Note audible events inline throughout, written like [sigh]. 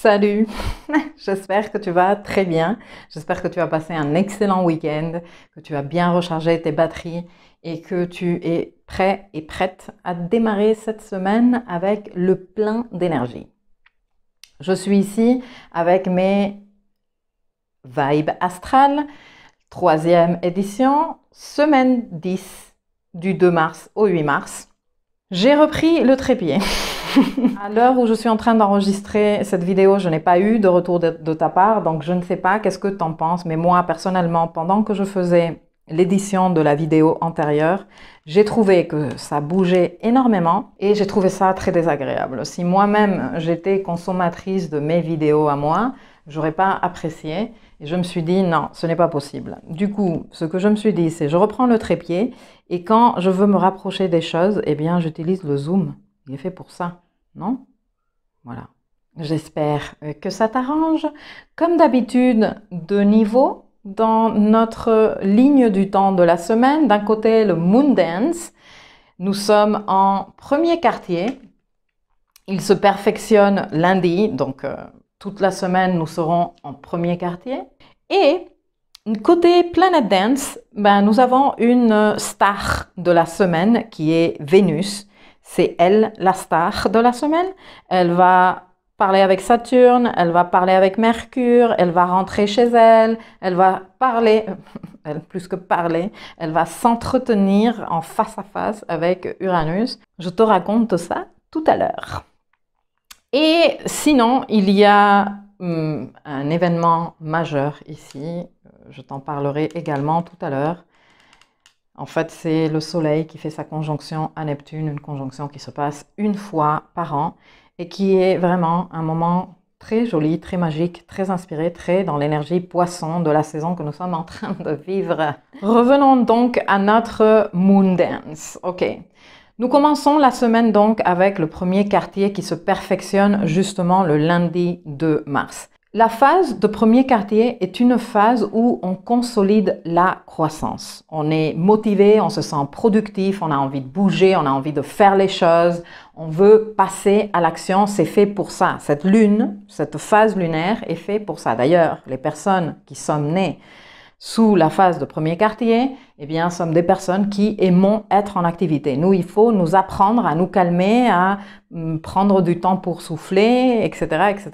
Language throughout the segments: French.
Salut, [laughs] j'espère que tu vas très bien, j'espère que tu as passé un excellent week-end, que tu as bien rechargé tes batteries et que tu es prêt et prête à démarrer cette semaine avec le plein d'énergie. Je suis ici avec mes vibes astrales, troisième édition, semaine 10 du 2 mars au 8 mars. J'ai repris le trépied. [laughs] à l'heure où je suis en train d'enregistrer cette vidéo, je n'ai pas eu de retour de, ta part, donc je ne sais pas qu'est-ce que tu en penses, mais moi personnellement, pendant que je faisais l'édition de la vidéo antérieure, j'ai trouvé que ça bougeait énormément et j'ai trouvé ça très désagréable. Si moi-même j'étais consommatrice de mes vidéos à moi, J'aurais pas apprécié. Et je me suis dit, non, ce n'est pas possible. Du coup, ce que je me suis dit, c'est je reprends le trépied et quand je veux me rapprocher des choses, eh bien, j'utilise le zoom. Il est fait pour ça, non Voilà. J'espère euh, que ça t'arrange. Comme d'habitude, deux niveaux dans notre ligne du temps de la semaine. D'un côté, le Moon Dance. Nous sommes en premier quartier. Il se perfectionne lundi, donc euh, toute la semaine, nous serons en premier quartier. Et côté Planet Dance, ben, nous avons une star de la semaine qui est Vénus. C'est elle, la star de la semaine. Elle va parler avec Saturne, elle va parler avec Mercure, elle va rentrer chez elle, elle va parler, [laughs] plus que parler, elle va s'entretenir en face à face avec Uranus. Je te raconte ça tout à l'heure. Et sinon, il y a hmm, un événement majeur ici, euh, je t'en parlerai également tout à l'heure. En fait, c'est le Soleil qui fait sa conjonction à Neptune, une conjonction qui se passe une fois par an et qui est vraiment un moment très joli, très magique, très inspiré, très dans l'énergie poisson de la saison que nous sommes en train de vivre. Revenons donc à notre Moon Dance. Ok. Nous commençons la semaine donc avec le premier quartier qui se perfectionne justement le lundi 2 mars. La phase de premier quartier est une phase où on consolide la croissance. On est motivé, on se sent productif, on a envie de bouger, on a envie de faire les choses, on veut passer à l'action, c'est fait pour ça. Cette lune, cette phase lunaire est faite pour ça. D'ailleurs, les personnes qui sont nées sous la phase de premier quartier, eh bien, sommes des personnes qui aimons être en activité. Nous, il faut nous apprendre à nous calmer, à hum, prendre du temps pour souffler, etc., etc.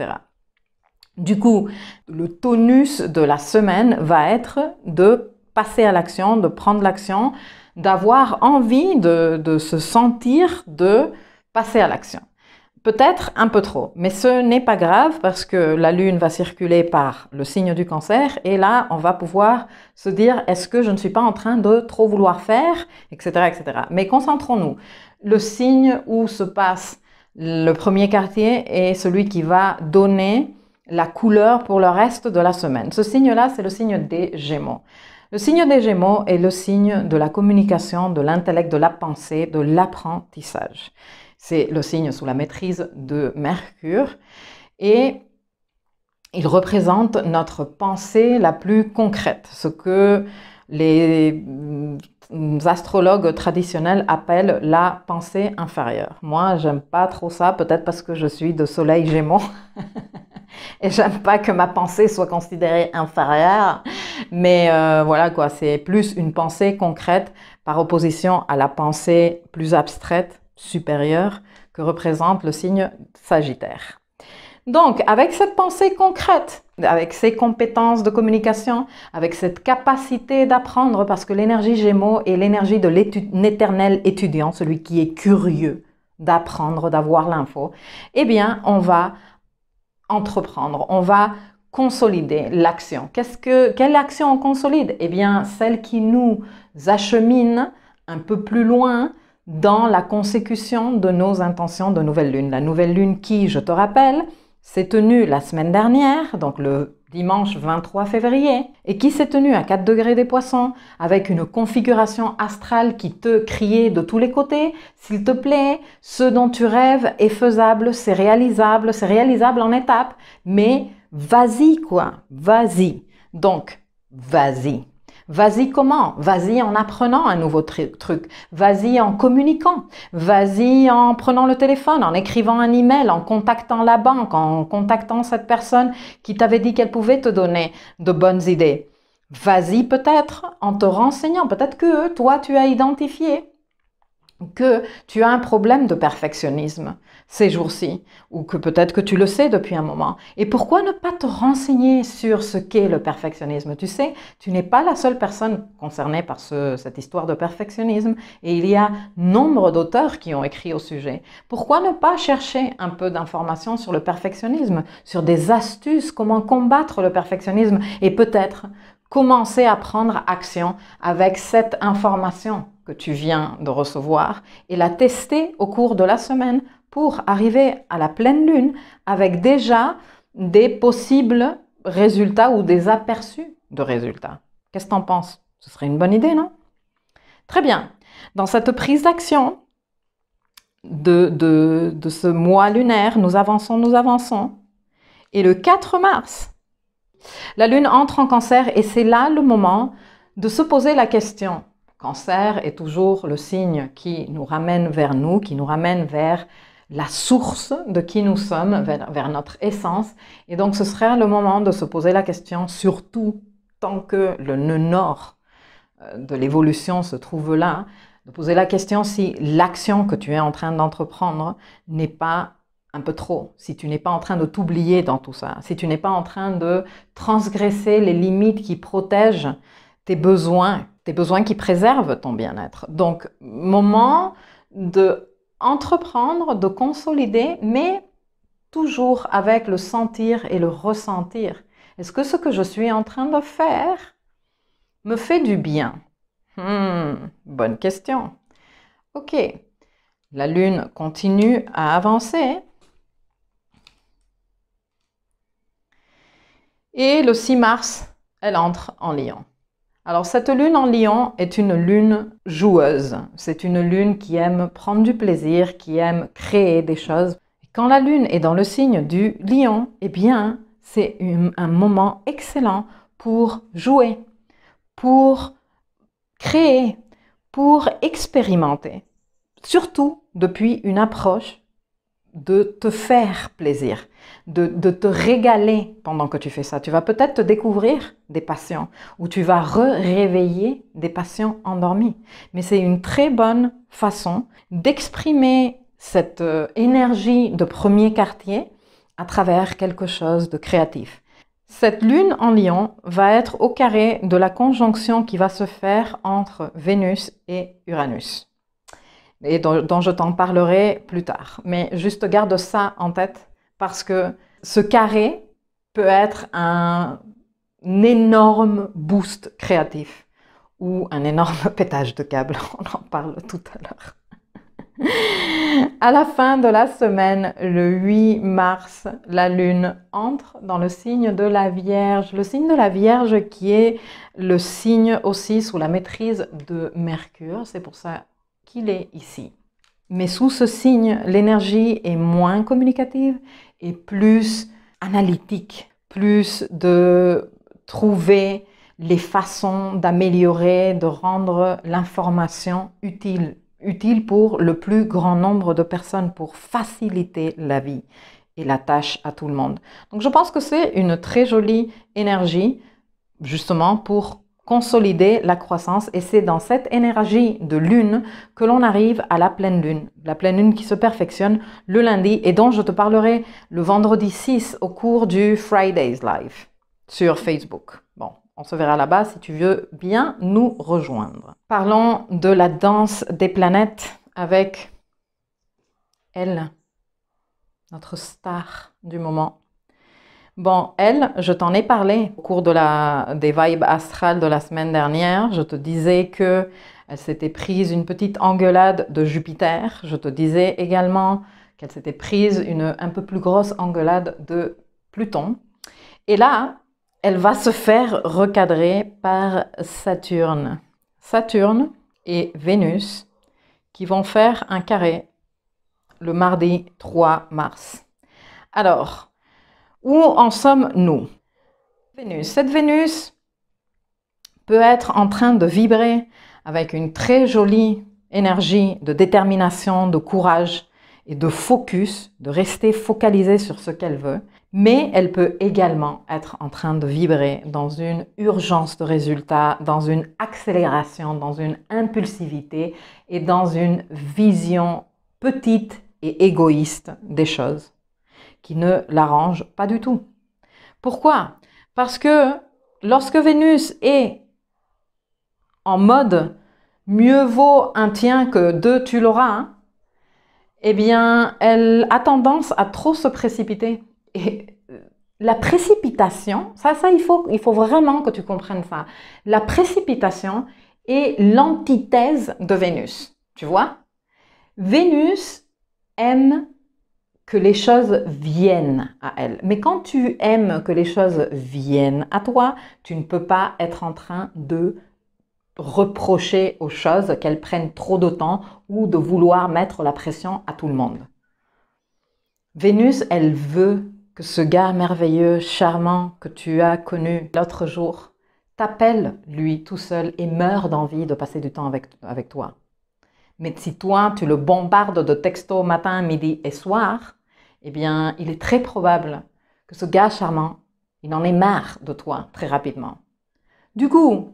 Du coup, le tonus de la semaine va être de passer à l'action, de prendre l'action, d'avoir envie de, de se sentir de passer à l'action. Peut-être un peu trop, mais ce n'est pas grave parce que la Lune va circuler par le signe du cancer et là, on va pouvoir se dire est-ce que je ne suis pas en train de trop vouloir faire, etc. etc. Mais concentrons-nous. Le signe où se passe le premier quartier est celui qui va donner la couleur pour le reste de la semaine. Ce signe-là, c'est le signe des Gémeaux. Le signe des Gémeaux est le signe de la communication, de l'intellect, de la pensée, de l'apprentissage. C'est le signe sous la maîtrise de Mercure. Et il représente notre pensée la plus concrète, ce que les mm, astrologues traditionnels appellent la pensée inférieure. Moi, j'aime pas trop ça, peut-être parce que je suis de soleil gémeaux. [laughs] Et j'aime pas que ma pensée soit considérée inférieure. Mais euh, voilà quoi, c'est plus une pensée concrète par opposition à la pensée plus abstraite supérieure que représente le signe Sagittaire. Donc, avec cette pensée concrète, avec ces compétences de communication, avec cette capacité d'apprendre, parce que l'énergie Gémeaux est l'énergie de l'éternel étudiant, celui qui est curieux d'apprendre, d'avoir l'info, eh bien, on va entreprendre, on va consolider l'action. quest que, quelle action on consolide Eh bien, celle qui nous achemine un peu plus loin dans la consécution de nos intentions de nouvelle lune. La nouvelle lune qui, je te rappelle, s'est tenue la semaine dernière, donc le dimanche 23 février, et qui s'est tenue à 4 degrés des poissons, avec une configuration astrale qui te criait de tous les côtés, s'il te plaît, ce dont tu rêves est faisable, c'est réalisable, c'est réalisable en étapes, mais vas-y quoi, vas-y. Donc, vas-y. Vas-y comment Vas-y en apprenant un nouveau truc. Vas-y en communiquant. Vas-y en prenant le téléphone, en écrivant un email, en contactant la banque, en contactant cette personne qui t'avait dit qu'elle pouvait te donner de bonnes idées. Vas-y peut-être en te renseignant. Peut-être que toi, tu as identifié que tu as un problème de perfectionnisme ces jours-ci, ou que peut-être que tu le sais depuis un moment. Et pourquoi ne pas te renseigner sur ce qu'est le perfectionnisme Tu sais, tu n'es pas la seule personne concernée par cette histoire de perfectionnisme, et il y a nombre d'auteurs qui ont écrit au sujet. Pourquoi ne pas chercher un peu d'informations sur le perfectionnisme, sur des astuces, comment combattre le perfectionnisme, et peut-être commencer à prendre action avec cette information que tu viens de recevoir et la tester au cours de la semaine pour arriver à la pleine lune avec déjà des possibles résultats ou des aperçus de résultats. Qu'est-ce que tu en penses Ce serait une bonne idée, non Très bien. Dans cette prise d'action de ce mois lunaire, nous avançons, nous avançons. Et le 4 mars, la lune entre en cancer et c'est là le moment de se poser la question. Cancer est toujours le signe qui nous ramène vers nous, qui nous ramène vers la source de qui nous sommes, vers, notre essence. Et donc ce serait le moment de se poser la question, surtout tant que le nœud nord euh, de l'évolution se trouve là, de poser la question si l'action que tu es en train d'entreprendre n'est pas un peu trop, si tu n'es pas en train de t'oublier dans tout ça, si tu n'es pas en train de transgresser les limites qui protègent tes besoins, tes besoins qui préservent ton bien-être. Donc, moment de entreprendre, de consolider, mais toujours avec le sentir et le ressentir. Est-ce que ce que je suis en train de faire me fait du bien hmm, Bonne question. Ok, la Lune continue à avancer. Et le 6 mars, elle entre en lion. Alors cette lune en lion est une lune joueuse. C'est une lune qui aime prendre du plaisir, qui aime créer des choses. Quand la lune est dans le signe du lion, eh bien, c'est un moment excellent pour jouer, pour créer, pour expérimenter. Surtout depuis une approche de te faire plaisir, de, te régaler pendant que tu fais ça. Tu vas peut-être te découvrir des patients ou tu vas réveiller des patients endormis. Mais c'est une très bonne façon d'exprimer cette euh, énergie de premier quartier à travers quelque chose de créatif. Cette lune en lion va être au carré de la conjonction qui va se faire entre Vénus et Uranus et dont, je t'en parlerai plus tard. Mais juste garde ça en tête parce que ce carré peut être un énorme boost créatif ou un énorme [laughs] pétage de câble. [laughs] On en parle tout à l'heure. À la fin de la semaine, le 8 mars, la Lune entre dans le signe de la Vierge. Le signe de la Vierge qui est le signe aussi sous la maîtrise de Mercure. C'est pour ça est ici. Mais sous ce signe, l'énergie est moins communicative et plus analytique, plus de trouver les façons d'améliorer, de rendre l'information utile, utile pour le plus grand nombre de personnes, pour faciliter la vie et la tâche à tout le monde. Donc je pense que c'est une très jolie énergie justement pour consolider la croissance et c'est dans cette énergie de lune que l'on arrive à la pleine lune. La pleine lune qui se perfectionne le lundi et dont je te parlerai le vendredi 6 au cours du Fridays Live sur Facebook. Bon, on se verra là-bas si tu veux bien nous rejoindre. Parlons de la danse des planètes avec elle, notre star du moment, Bon, elle, je t'en ai parlé au cours de la, des vibes astrales de la semaine dernière. Je te disais que elle s'était prise une petite engueulade de Jupiter. Je te disais également qu'elle s'était prise une un peu plus grosse engueulade de Pluton. Et là, elle va se faire recadrer par Saturne. Saturne et Vénus qui vont faire un carré le mardi 3 mars. Alors, où en sommes-nous Vénus. Cette Vénus peut être en train de vibrer avec une très jolie énergie de détermination, de courage et de focus, de rester focalisée sur ce qu'elle veut, mais elle peut également être en train de vibrer dans une urgence de résultat, dans une accélération, dans une impulsivité et dans une vision petite et égoïste des choses qui ne l'arrange pas du tout. Pourquoi Parce que lorsque Vénus est en mode mieux vaut un tien que deux tu l'auras, hein, eh bien, elle a tendance à trop se précipiter. Et euh, la précipitation, ça, ça, il faut vraiment que tu comprennes ça. La précipitation est l'antithèse de Vénus. Tu vois Vénus aime que les choses viennent à elle. Mais quand tu aimes que les choses viennent à toi, tu ne peux pas être en train de reprocher aux choses qu'elles prennent trop de temps ou de vouloir mettre la pression à tout le monde. Vénus, elle veut que ce gars merveilleux, charmant que tu as connu l'autre jour, t'appelle lui tout seul et meurt d'envie de passer du temps avec, avec toi. Mais si toi, tu le bombardes de textos matin, midi et soir, eh bien, il est très probable que ce gars charmant, il en ait marre de toi très rapidement. Du coup,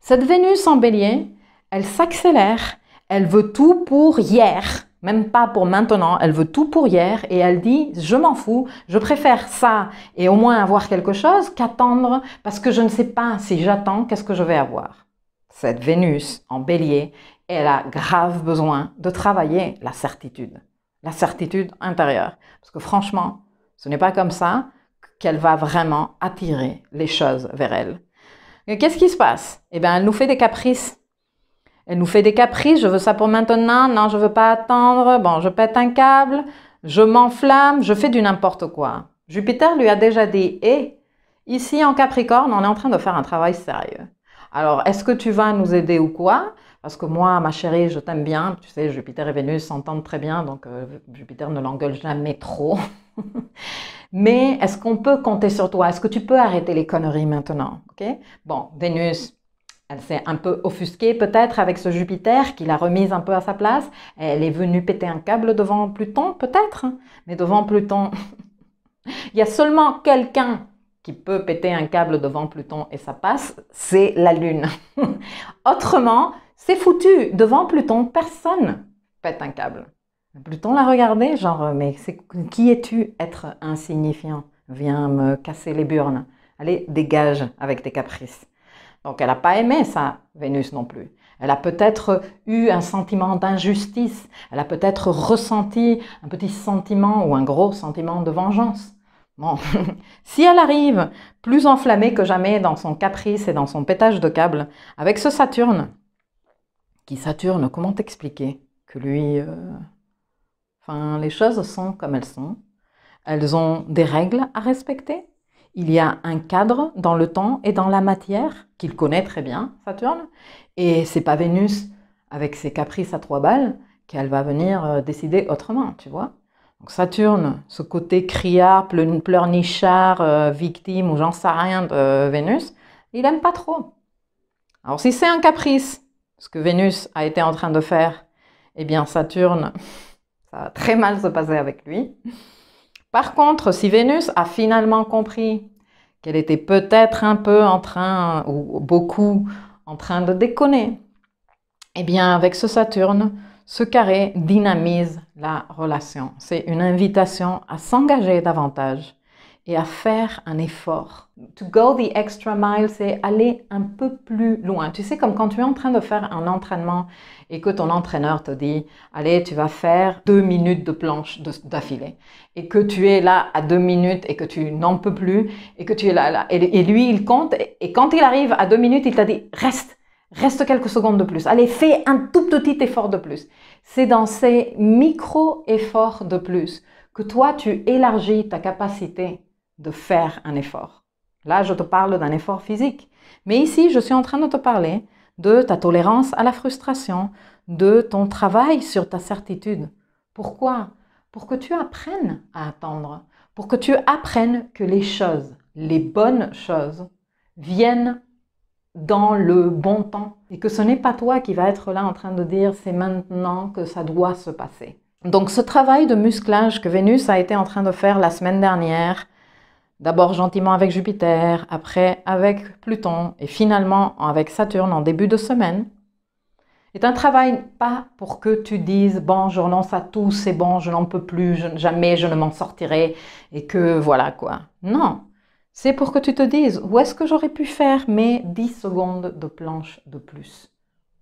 cette Vénus en bélier, elle s'accélère, elle veut tout pour hier, même pas pour maintenant, elle veut tout pour hier et elle dit je m'en fous, je préfère ça et au moins avoir quelque chose qu'attendre parce que je ne sais pas si j'attends, qu'est-ce que je vais avoir. Cette Vénus en bélier elle a grave besoin de travailler la certitude, la certitude intérieure. Parce que franchement, ce n'est pas comme ça qu'elle va vraiment attirer les choses vers elle. Qu'est-ce qui se passe Eh bien, elle nous fait des caprices. Elle nous fait des caprices, je veux ça pour maintenant, non, je veux pas attendre, bon, je pète un câble, je m'enflamme, je fais du n'importe quoi. Jupiter lui a déjà dit, et eh, ici en Capricorne, on est en train de faire un travail sérieux. Alors, est-ce que tu vas nous aider ou quoi parce que moi, ma chérie, je t'aime bien. Tu sais, Jupiter et Vénus s'entendent très bien, donc euh, Jupiter ne l'engueule jamais trop. [laughs] Mais est-ce qu'on peut compter sur toi Est-ce que tu peux arrêter les conneries maintenant Ok Bon, Vénus, elle s'est un peu offusquée peut-être avec ce Jupiter qui l'a remise un peu à sa place. Elle est venue péter un câble devant Pluton peut-être. Mais devant Pluton, [laughs] il y a seulement quelqu'un qui peut péter un câble devant Pluton et ça passe, c'est la Lune. [laughs] Autrement, c'est foutu. Devant Pluton, personne pète un câble. Pluton l'a regardé, genre, euh, mais qui es-tu être insignifiant Viens me casser les burnes. Allez, dégage avec tes caprices. Donc elle n'a pas aimé ça, Vénus non plus. Elle a peut-être eu un sentiment d'injustice, elle a peut-être ressenti un petit sentiment ou un gros sentiment de vengeance. Bon, [laughs] si elle arrive plus enflammée que jamais dans son caprice et dans son pétage de câble, avec ce Saturne, Saturne, comment t'expliquer que lui... Euh, enfin, les choses sont comme elles sont. Elles ont des règles à respecter. Il y a un cadre dans le temps et dans la matière qu'il connaît très bien, Saturne. Et c'est pas Vénus avec ses caprices à trois balles qu'elle va venir euh, décider autrement, tu vois. Donc Saturne, ce côté criard, pleurnichard, euh, victime ou j'en sais rien de Vénus, il aime pas trop. Alors si c'est un caprice ce que Vénus a été en train de faire, eh bien Saturne, [laughs] ça a très mal se passer avec lui. Par contre, si Vénus a finalement compris qu'elle était peut-être un peu en train, ou beaucoup en train de déconner, eh bien avec ce Saturne, ce carré dynamise la relation. C'est une invitation à s'engager davantage, et à faire un effort. To go the extra mile, c'est aller un peu plus loin. Tu sais, comme quand tu es en train de faire un entraînement et que ton entraîneur te dit, allez, tu vas faire deux minutes de planche d'affilée. Et que tu es là à deux minutes et que tu n'en peux plus et que tu es là, là. Et, lui, il compte. Et, et quand il arrive à deux minutes, il t'a dit, reste, reste quelques secondes de plus. Allez, fais un tout petit effort de plus. C'est dans ces micro-efforts de plus que toi, tu élargis ta capacité de faire un effort. Là, je te parle d'un effort physique. Mais ici, je suis en train de te parler de ta tolérance à la frustration, de ton travail sur ta certitude. Pourquoi Pour que tu apprennes à attendre, pour que tu apprennes que les choses, les bonnes choses, viennent dans le bon temps et que ce n'est pas toi qui va être là en train de dire c'est maintenant que ça doit se passer. Donc ce travail de musclage que Vénus a été en train de faire la semaine dernière d'abord gentiment avec Jupiter, après avec Pluton et finalement avec Saturne en début de semaine, est un travail pas pour que tu dises bon, je renonce à tout, c'est bon, je n'en peux plus, jamais je ne m'en sortirai et que voilà quoi. Non, c'est pour que tu te dises où est-ce que j'aurais pu faire mes 10 secondes de planche de plus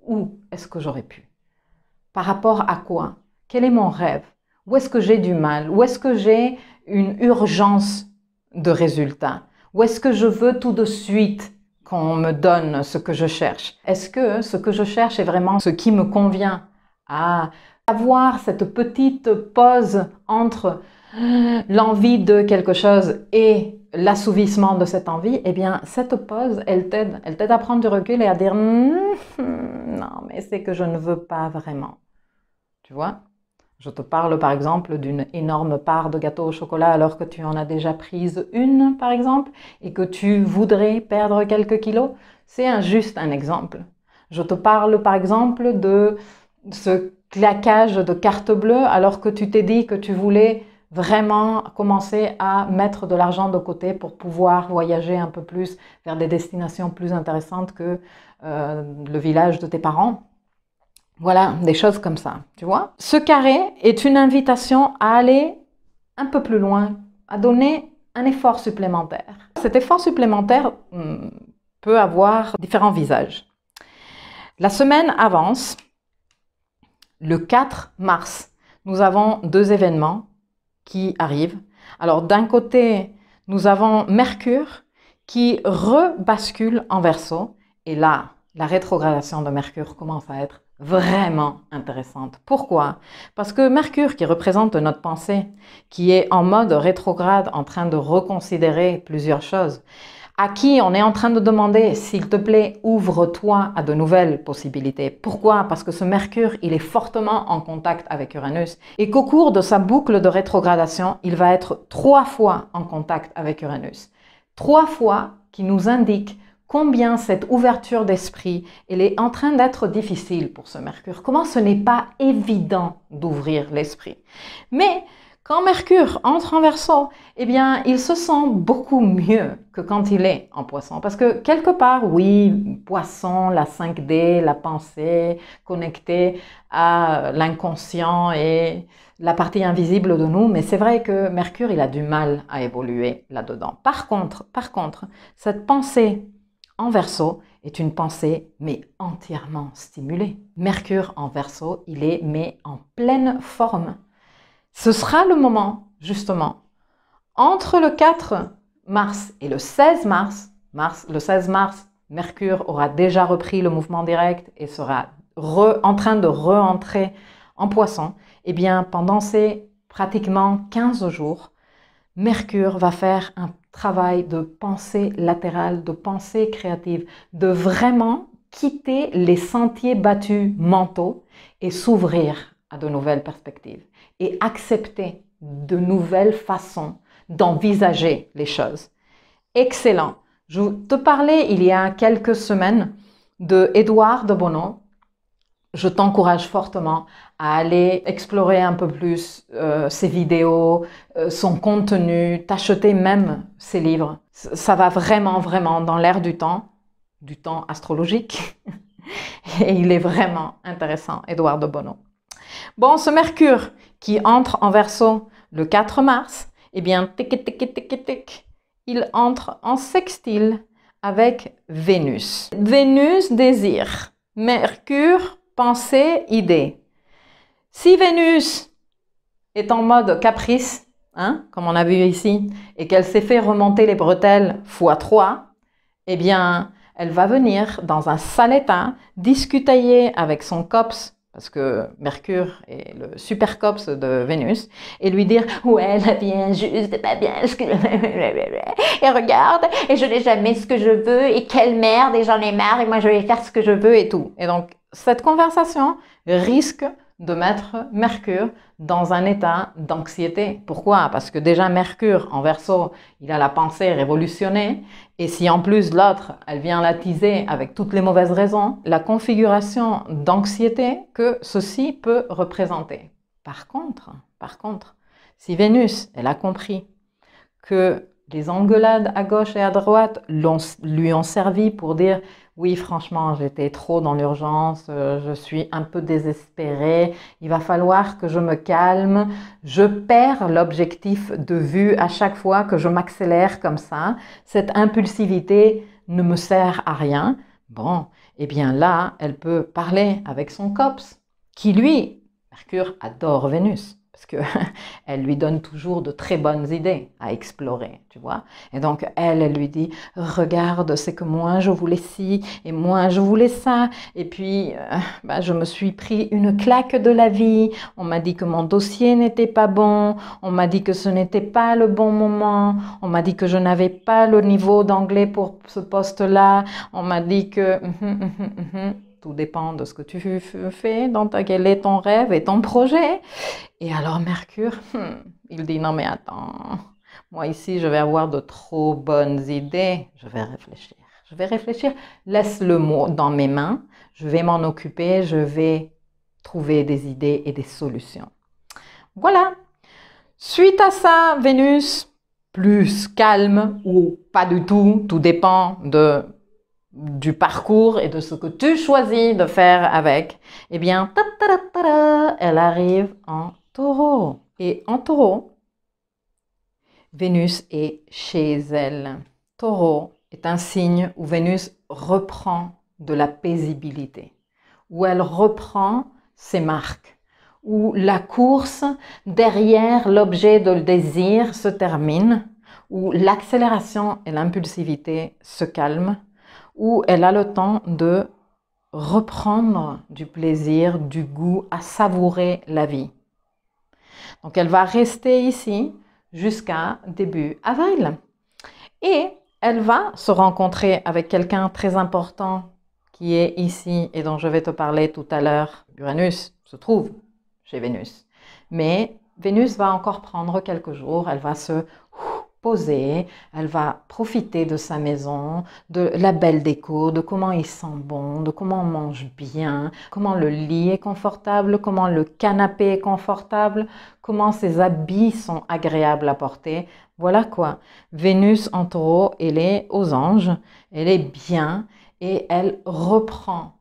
Où est-ce que j'aurais pu Par rapport à quoi Quel est mon rêve Où est-ce que j'ai du mal Où est-ce que j'ai une urgence de résultat Ou est-ce que je veux tout de suite qu'on me donne ce que je cherche Est-ce que ce que je cherche est vraiment ce qui me convient à avoir cette petite pause entre l'envie de quelque chose et l'assouvissement de cette envie, eh bien, cette pause, elle t'aide. Elle t'aide à prendre du recul et à dire hum, hum, non, mais c'est que je ne veux pas vraiment. Tu vois je te parle par exemple d'une énorme part de gâteau au chocolat alors que tu en as déjà prise une par exemple et que tu voudrais perdre quelques kilos. C'est juste un exemple. Je te parle par exemple de ce claquage de carte bleue alors que tu t'es dit que tu voulais vraiment commencer à mettre de l'argent de côté pour pouvoir voyager un peu plus vers des destinations plus intéressantes que euh, le village de tes parents. Voilà, des choses comme ça, tu vois. Ce carré est une invitation à aller un peu plus loin, à donner un effort supplémentaire. Cet effort supplémentaire hmm, peut avoir différents visages. La semaine avance. Le 4 mars, nous avons deux événements qui arrivent. Alors d'un côté, nous avons Mercure qui rebascule en verso. Et là, la rétrogradation de Mercure commence à être vraiment intéressante. Pourquoi Parce que Mercure, qui représente notre pensée, qui est en mode rétrograde, en train de reconsidérer plusieurs choses, à qui on est en train de demander, s'il te plaît, ouvre-toi à de nouvelles possibilités. Pourquoi Parce que ce Mercure, il est fortement en contact avec Uranus et qu'au cours de sa boucle de rétrogradation, il va être trois fois en contact avec Uranus. Trois fois qui nous indique combien cette ouverture d'esprit, elle est en train d'être difficile pour ce Mercure. Comment ce n'est pas évident d'ouvrir l'esprit. Mais quand Mercure entre en Verseau, eh bien, il se sent beaucoup mieux que quand il est en Poisson. Parce que quelque part, oui, Poisson, la 5D, la pensée connectée à l'inconscient et la partie invisible de nous, mais c'est vrai que Mercure, il a du mal à évoluer là-dedans. Par contre, par contre, cette pensée en verso est une pensée, mais entièrement stimulée. Mercure en verso, il est, mais en pleine forme. Ce sera le moment, justement, entre le 4 mars et le 16 mars, mars le 16 mars, Mercure aura déjà repris le mouvement direct et sera en train de re en poisson. et eh bien, pendant ces pratiquement 15 jours, Mercure va faire un travail de pensée latérale, de pensée créative, de vraiment quitter les sentiers battus mentaux et s'ouvrir à de nouvelles perspectives et accepter de nouvelles façons d'envisager les choses. Excellent. Je te parlais il y a quelques semaines de Édouard de Bono je t'encourage fortement à aller explorer un peu plus euh, ses vidéos, euh, son contenu, t'acheter même ses livres. Ça va vraiment, vraiment dans l'air du temps, du temps astrologique. [laughs] Et il est vraiment intéressant, de Bono. Bon, ce Mercure qui entre en verso le 4 mars, eh bien, tic, tic, tic, tic, il entre en sextile avec Vénus. Vénus désire. Mercure pensée, idée. Si Vénus est en mode caprice, hein, comme on a vu ici, et qu'elle s'est fait remonter les bretelles x3, eh bien, elle va venir dans un sale état, discutailler avec son copse, parce que Mercure est le super copse de Vénus, et lui dire « Ouais, la vie bien juste pas bien ce que... et regarde, et je n'ai jamais ce que je veux, et quelle merde, et j'en ai marre, et moi je vais faire ce que je veux, et tout. » Et donc, cette conversation risque de mettre Mercure dans un état d'anxiété. Pourquoi Parce que déjà Mercure en verso, il a la pensée révolutionnée, et si en plus l'autre, elle vient l'attiser avec toutes les mauvaises raisons, la configuration d'anxiété que ceci peut représenter. Par contre, par contre, si Vénus, elle a compris que les engueulades à gauche et à droite lui ont servi pour dire oui, franchement, j'étais trop dans l'urgence, euh, je suis un peu désespérée, il va falloir que je me calme, je perds l'objectif de vue à chaque fois que je m'accélère comme ça, cette impulsivité ne me sert à rien. Bon, eh bien là, elle peut parler avec son COPS, qui lui, Mercure adore Vénus parce que [laughs] elle lui donne toujours de très bonnes idées à explorer, tu vois. Et donc elle, elle lui dit regarde, c'est que moi je voulais ci et moi je voulais ça et puis euh, bah, je me suis pris une claque de la vie. On m'a dit que mon dossier n'était pas bon, on m'a dit que ce n'était pas le bon moment, on m'a dit que je n'avais pas le niveau d'anglais pour ce poste-là, on m'a dit que hum, hum, hum, tout dépend de ce que tu fais, dans quel est ton rêve et ton projet. Et alors Mercure, hmm, il dit non mais attends, moi ici je vais avoir de trop bonnes idées, je vais réfléchir. Je vais réfléchir, laisse le mot dans mes mains, je vais m'en occuper, je vais trouver des idées et des solutions. Voilà. Suite à ça, Vénus, plus calme ou pas du tout, tout dépend de du parcours et de ce que tu choisis de faire avec, eh bien, ta -ta -ta elle arrive en taureau. Et en taureau, Vénus est chez elle. Taureau est un signe où Vénus reprend de la paisibilité, où elle reprend ses marques, où la course derrière l'objet de le désir se termine, où l'accélération et l'impulsivité se calment où elle a le temps de reprendre du plaisir, du goût, à savourer la vie. Donc elle va rester ici jusqu'à début avril. Et elle va se rencontrer avec quelqu'un très important qui est ici et dont je vais te parler tout à l'heure. Uranus se trouve chez Vénus. Mais Vénus va encore prendre quelques jours, elle va se posée, elle va profiter de sa maison, de la belle déco, de comment il sent bon, de comment on mange bien, comment le lit est confortable, comment le canapé est confortable, comment ses habits sont agréables à porter. Voilà quoi. Vénus en taureau, elle est aux anges, elle est bien et elle reprend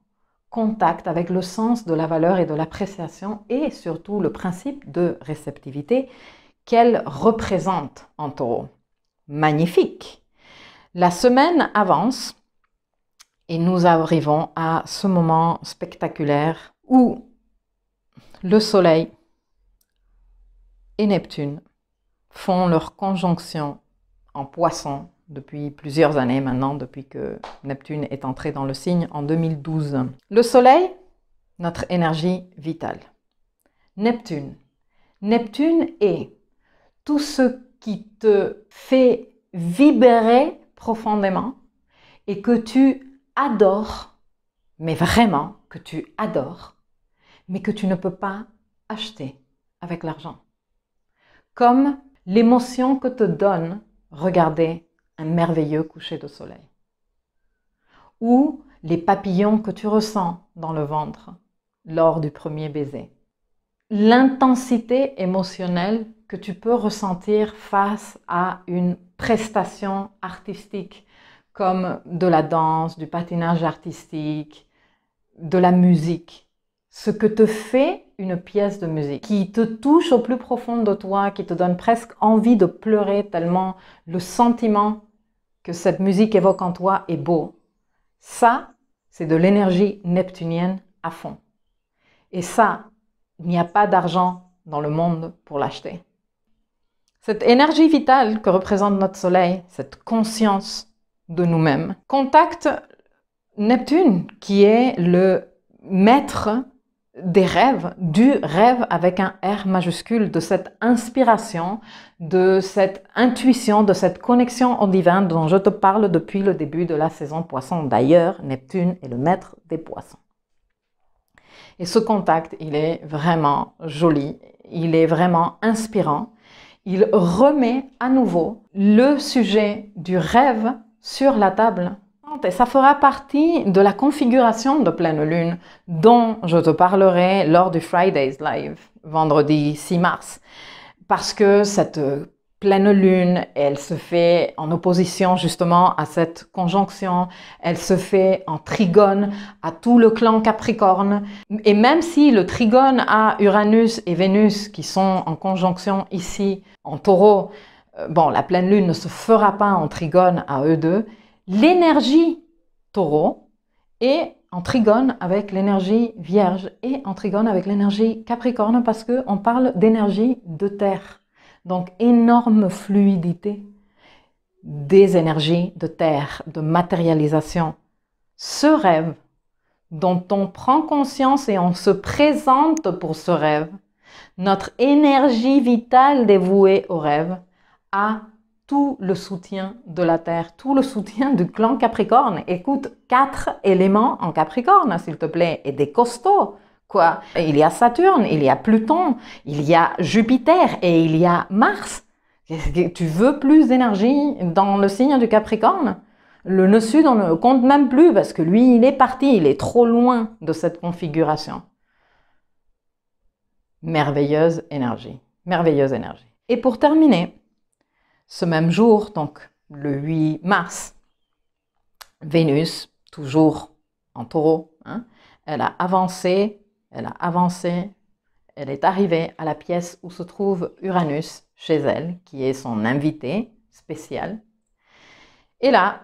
contact avec le sens de la valeur et de l'appréciation et surtout le principe de réceptivité qu'elle représente en taureau. Magnifique. La semaine avance et nous arrivons à ce moment spectaculaire où le Soleil et Neptune font leur conjonction en poisson depuis plusieurs années maintenant, depuis que Neptune est entré dans le signe en 2012. Le Soleil, notre énergie vitale. Neptune. Neptune est tout ce qui te fait vibrer profondément et que tu adores, mais vraiment que tu adores, mais que tu ne peux pas acheter avec l'argent. Comme l'émotion que te donne regarder un merveilleux coucher de soleil. Ou les papillons que tu ressens dans le ventre lors du premier baiser. L'intensité émotionnelle que tu peux ressentir face à une prestation artistique comme de la danse, du patinage artistique, de la musique. Ce que te fait une pièce de musique qui te touche au plus profond de toi, qui te donne presque envie de pleurer tellement le sentiment que cette musique évoque en toi est beau. Ça, c'est de l'énergie neptunienne à fond. Et ça, il n'y a pas d'argent dans le monde pour l'acheter. Cette énergie vitale que représente notre Soleil, cette conscience de nous-mêmes, contacte Neptune, qui est le maître des rêves, du rêve avec un R majuscule, de cette inspiration, de cette intuition, de cette connexion au divin dont je te parle depuis le début de la saison poisson. D'ailleurs, Neptune est le maître des poissons. Et ce contact, il est vraiment joli, il est vraiment inspirant il remet à nouveau le sujet du rêve sur la table. Et ça fera partie de la configuration de pleine lune dont je te parlerai lors du Friday's Live, vendredi 6 mars. Parce que cette pleine lune, elle se fait en opposition justement à cette conjonction, elle se fait en trigone à tout le clan Capricorne. Et même si le trigone à Uranus et Vénus qui sont en conjonction ici en taureau, euh, bon, la pleine lune ne se fera pas en trigone à eux deux, l'énergie taureau est en trigone avec l'énergie vierge et en trigone avec l'énergie capricorne parce qu'on parle d'énergie de terre. Donc, énorme fluidité des énergies de terre, de matérialisation. Ce rêve dont on prend conscience et on se présente pour ce rêve, notre énergie vitale dévouée au rêve a tout le soutien de la Terre, tout le soutien du clan Capricorne. Écoute, quatre éléments en Capricorne, s'il te plaît, et des costauds quoi. Il y a Saturne, il y a Pluton, il y a Jupiter et il y a Mars. Tu veux plus d'énergie dans le signe du Capricorne Le nœud sud, on ne compte même plus parce que lui, il est parti, il est trop loin de cette configuration. Merveilleuse énergie, merveilleuse énergie. Et pour terminer, ce même jour, donc le 8 mars, Vénus, toujours en taureau, hein, elle a avancé elle a avancé, elle est arrivée à la pièce où se trouve Uranus chez elle, qui est son invité spécial. Et là,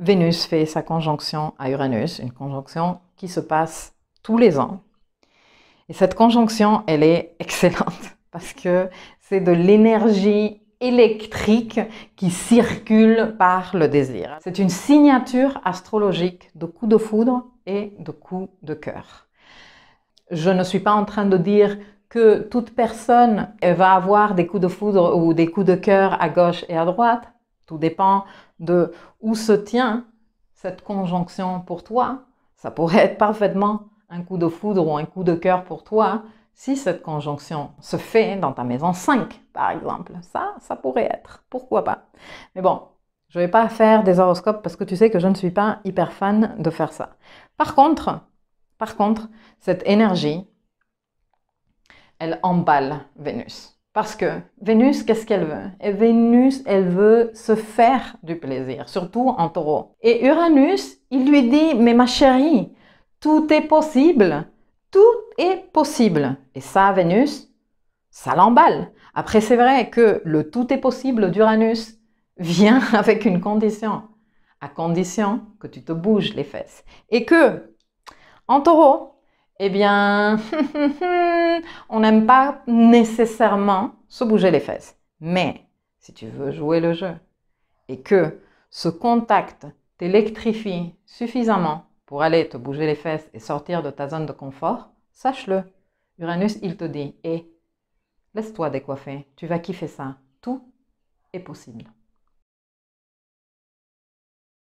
Vénus fait sa conjonction à Uranus, une conjonction qui se passe tous les ans. Et cette conjonction, elle est excellente [laughs] parce que c'est de l'énergie électrique qui circule par le désir. C'est une signature astrologique de coups de foudre et de coups de cœur. Je ne suis pas en train de dire que toute personne va avoir des coups de foudre ou des coups de cœur à gauche et à droite. Tout dépend de où se tient cette conjonction pour toi. Ça pourrait être parfaitement un coup de foudre ou un coup de cœur pour toi si cette conjonction se fait dans ta maison 5, par exemple. Ça, ça pourrait être. Pourquoi pas Mais bon, je ne vais pas faire des horoscopes parce que tu sais que je ne suis pas hyper fan de faire ça. Par contre, par contre, cette énergie, elle emballe Vénus. Parce que Vénus, qu'est-ce qu'elle veut Et Vénus, elle veut se faire du plaisir, surtout en taureau. Et Uranus, il lui dit, mais ma chérie, tout est possible, tout est possible. Et ça, Vénus, ça l'emballe. Après, c'est vrai que le tout est possible d'Uranus vient [laughs] avec une condition, à condition que tu te bouges les fesses. Et que en taureau, eh bien, [laughs] on n'aime pas nécessairement se bouger les fesses. Mais si tu veux jouer le jeu et que ce contact t'électrifie suffisamment pour aller te bouger les fesses et sortir de ta zone de confort, sache-le. Uranus, il te dit, et eh, laisse-toi décoiffer, tu vas kiffer ça. Tout est possible.